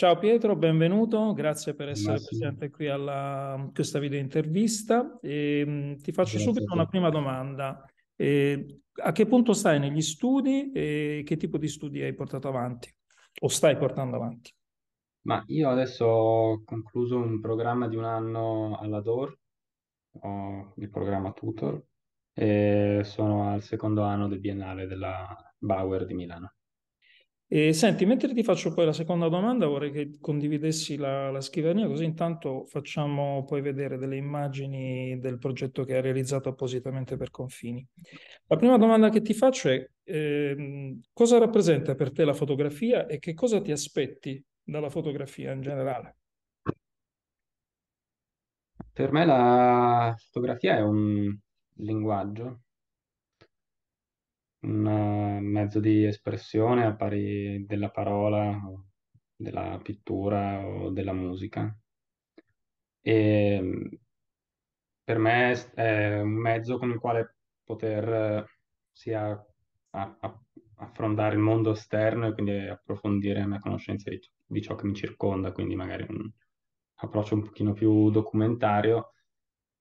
Ciao Pietro, benvenuto, grazie per essere Massimo. presente qui a questa videointervista. E, ehm, ti faccio grazie subito una prima domanda. E, ehm, a che punto stai negli studi e che tipo di studi hai portato avanti o stai portando avanti? Ma io adesso ho concluso un programma di un anno alla DOR, ho il programma Tutor, e sono al secondo anno del biennale della Bauer di Milano. E, senti, mentre ti faccio poi la seconda domanda, vorrei che condividessi la, la scrivania, così intanto facciamo poi vedere delle immagini del progetto che hai realizzato appositamente per Confini. La prima domanda che ti faccio è eh, cosa rappresenta per te la fotografia e che cosa ti aspetti dalla fotografia in generale? Per me la fotografia è un linguaggio un eh, mezzo di espressione a pari della parola, della pittura o della musica. E ehm, per me è un mezzo con il quale poter eh, sia affrontare il mondo esterno e quindi approfondire la mia conoscenza di, ciò che mi circonda, quindi magari un approccio un pochino più documentario,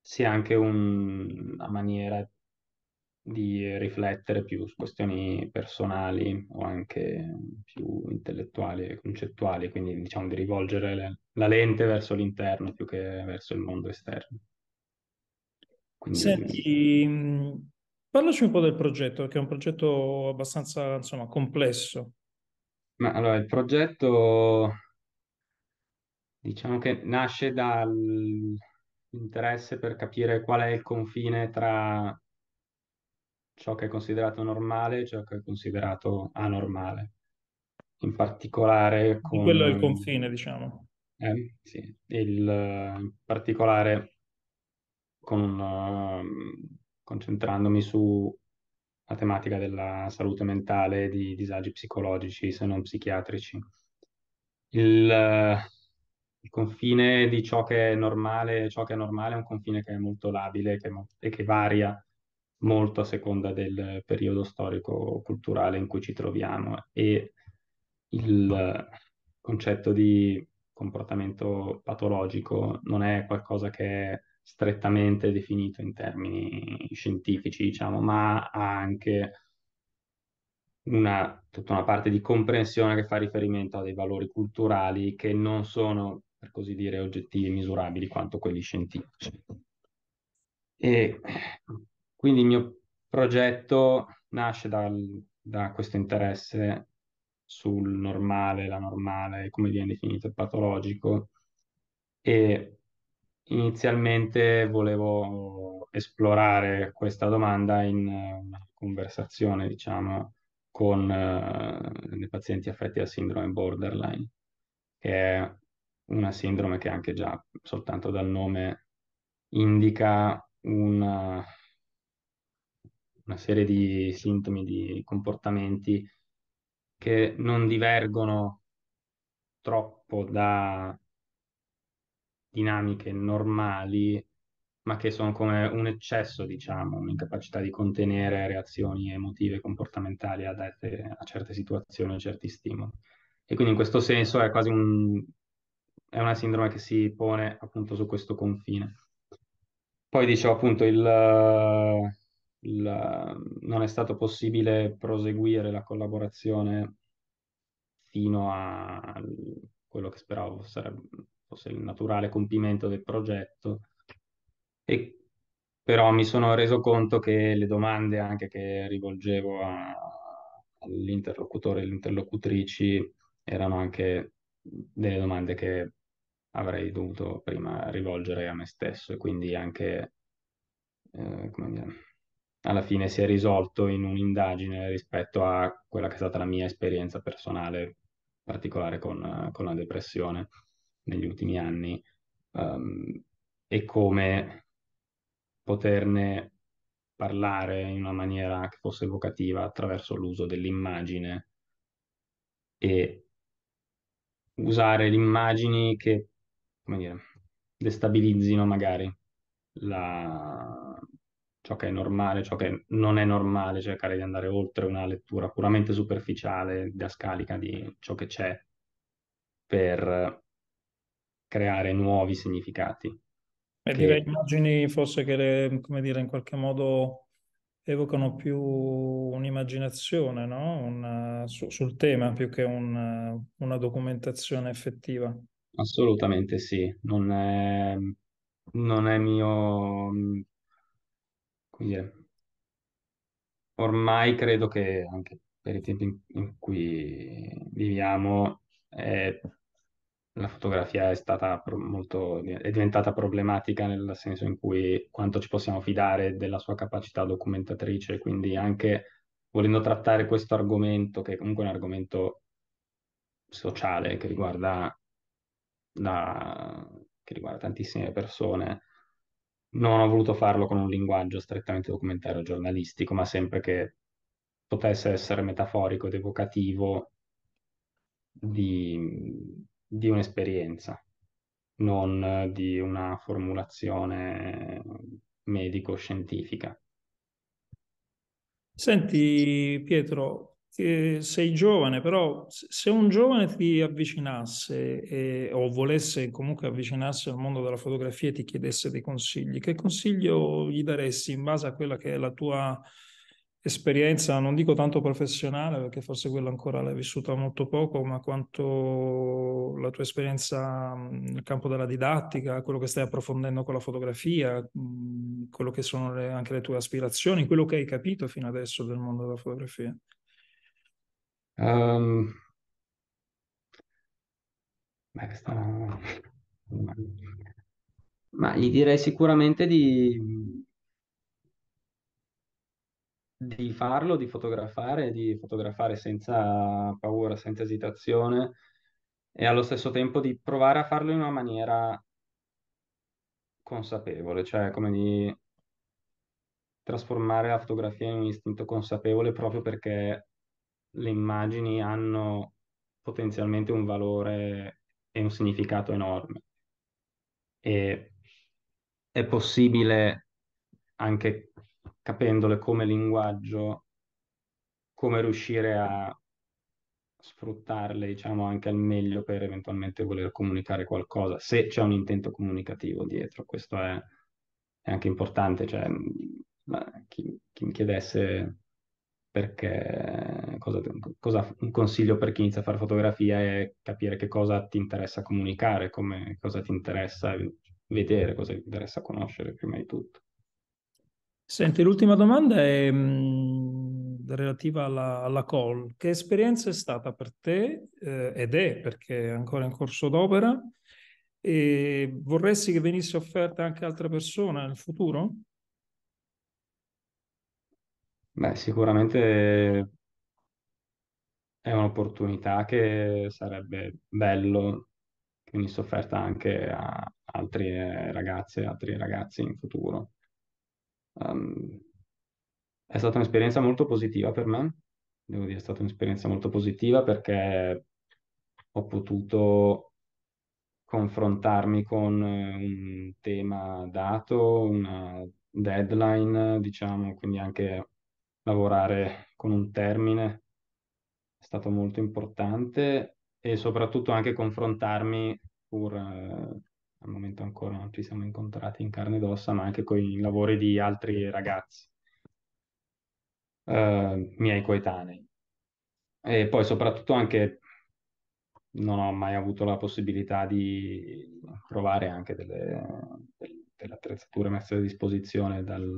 sia anche un- una maniera di riflettere più su questioni personali o anche più intellettuali e concettuali, quindi diciamo di rivolgere le, la lente verso l'interno più che verso il mondo esterno. Quindi... Senti, mhmm, parlaci un po' del progetto, che è un progetto abbastanza insomma, complesso. Ma allora, il progetto diciamo che nasce dall'interesse per capire qual è il confine tra ciò che è considerato normale e ciò che è considerato anormale. In particolare con... Quello è il confine, diciamo. Eh, sì, il, in particolare con, uh, concentrandomi sulla tematica della salute mentale e di disagi psicologici, se non psichiatrici. Il, uh, il confine di ciò che è normale e ciò che è normale è un confine che è molto labile che, e che varia molto a seconda del periodo storico-culturale in cui ci troviamo e il concetto di comportamento patologico non è qualcosa che è strettamente definito in termini scientifici, diciamo, ma ha anche una, tutta una parte di comprensione che fa riferimento a dei valori culturali che non sono, per così dire, oggettivi e misurabili quanto quelli scientifici. E quindi il mio progetto nasce dal, da questo interesse sul normale, la normale, come viene definito il patologico e inizialmente volevo esplorare questa domanda in una conversazione, diciamo, con eh, i pazienti affetti da sindrome borderline, che è una sindrome che anche già soltanto dal nome indica una una serie di sintomi, di comportamenti che non divergono troppo da dinamiche normali, ma che sono come un eccesso, diciamo, un'incapacità di contenere reazioni emotive comportamentali a, a certe situazioni, a certi stimoli. E quindi in questo senso è quasi un, è una sindrome che si pone appunto su questo confine. Poi dicevo appunto il, la, non è stato possibile proseguire la collaborazione fino a quello che speravo sarebbe, fosse il naturale compimento del progetto. E però mi sono reso conto che le domande anche che rivolgevo a, all'interlocutore e alle interlocutrici erano anche delle domande che avrei dovuto prima rivolgere a me stesso e quindi anche, eh, come dire, alla fine si è risolto in un'indagine rispetto a quella che è stata la mia esperienza personale particolare con, con la depressione negli ultimi anni um, e come poterne parlare in una maniera che fosse evocativa attraverso l'uso dell'immagine e usare le immagini che, come dire, destabilizzino magari la, ciò che è normale, ciò che non è normale, cercare di andare oltre una lettura puramente superficiale, da didascalica di ciò che c'è per creare nuovi significati. E che... direi immagini forse che, le, come dire, in qualche modo evocano più un'immaginazione no? una, su, sul tema più che un, una documentazione effettiva. Assolutamente sì, non è, non è mio, quindi è- eh, ormai credo che anche per i tempi in, cui viviamo, eh, la fotografia è stata molto, è diventata problematica nel senso in cui quanto ci possiamo fidare della sua capacità documentatrice, quindi anche volendo trattare questo argomento, che comunque è un argomento sociale che riguarda, la- che riguarda tantissime persone non ho voluto farlo con un linguaggio strettamente documentario giornalistico, ma sempre che potesse essere metaforico ed evocativo di, di un'esperienza, non di una formulazione medico-scientifica. Senti Pietro, sei giovane, però se un giovane ti avvicinasse eh, o volesse comunque avvicinarsi al mondo della fotografia e ti chiedesse dei consigli, che consiglio gli daresti in base a quella che è la tua esperienza, non dico tanto professionale, perché forse quella ancora l'hai vissuta molto poco, ma quanto la tua esperienza nel campo della didattica, quello che stai approfondendo con la fotografia, quello che sono le, anche le tue aspirazioni, quello che hai capito fino adesso del mondo della fotografia. Um, Ma gli direi sicuramente di, di farlo, di fotografare, di fotografare senza paura, senza esitazione e allo stesso tempo di provare a farlo in una maniera consapevole, cioè come di trasformare la fotografia in un istinto consapevole proprio perché le immagini hanno potenzialmente un valore e un significato enorme. E è possibile, anche capendole come linguaggio, come riuscire a sfruttarle, diciamo, anche al meglio per eventualmente voler comunicare qualcosa, se c'è un intento comunicativo dietro. Questo è, è anche importante, cioè, chi, chi mi chiedesse perché cosa, cosa, un consiglio per chi inizia a fare fotografia è capire che cosa ti interessa comunicare, come, cosa ti interessa vedere, cosa ti interessa conoscere prima di tutto. Senti, l'ultima domanda è mh, mm, relativa alla, alla call. Che esperienza è stata per te eh, ed è perché è ancora in corso d'opera? E vorresti che venisse offerta anche a altre persone nel futuro? Beh, sicuramente è un'opportunità che sarebbe bello che venisse offerta anche a altre eh, ragazze e altri ragazzi in futuro. Ehm, è stata un'esperienza molto positiva per me, devo dire, è stata un'esperienza molto positiva perché ho potuto confrontarmi con eh, un tema dato, una deadline, diciamo, quindi anche lavorare con un termine è stato molto importante e soprattutto anche confrontarmi, pur eh, al momento ancora non ci siamo incontrati in carne ed ossa, ma anche con i lavori di altri ragazzi eh, miei coetanei. E poi soprattutto anche non ho mai avuto la possibilità di provare anche delle, delle attrezzature messe a disposizione dal,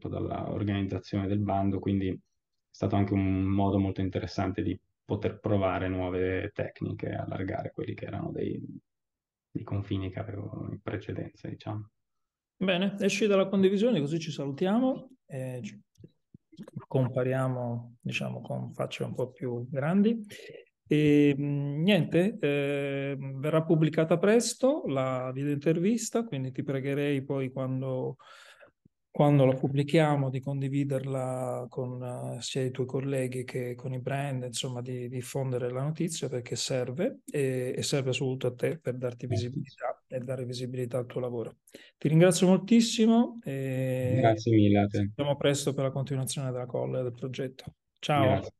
proprio dall'organizzazione del bando, quindi è stato anche un modo molto interessante di poter provare nuove tecniche, allargare quelli che erano dei, dei confini che avevo in precedenza, diciamo. Bene, esci dalla condivisione così ci salutiamo e compariamo, diciamo, con facce un po' più grandi. E niente, eh, verrà pubblicata presto la videointervista, quindi ti pregherei poi quando quando la pubblichiamo, di condividerla con eh, sia i tuoi colleghi che con i brand, insomma di, di diffondere la notizia perché serve e, e, serve assolutamente a te per darti visibilità e dare visibilità al tuo lavoro. Ti ringrazio moltissimo e grazie mille a te. Ci vediamo presto per la continuazione della call del progetto. Ciao. Grazie.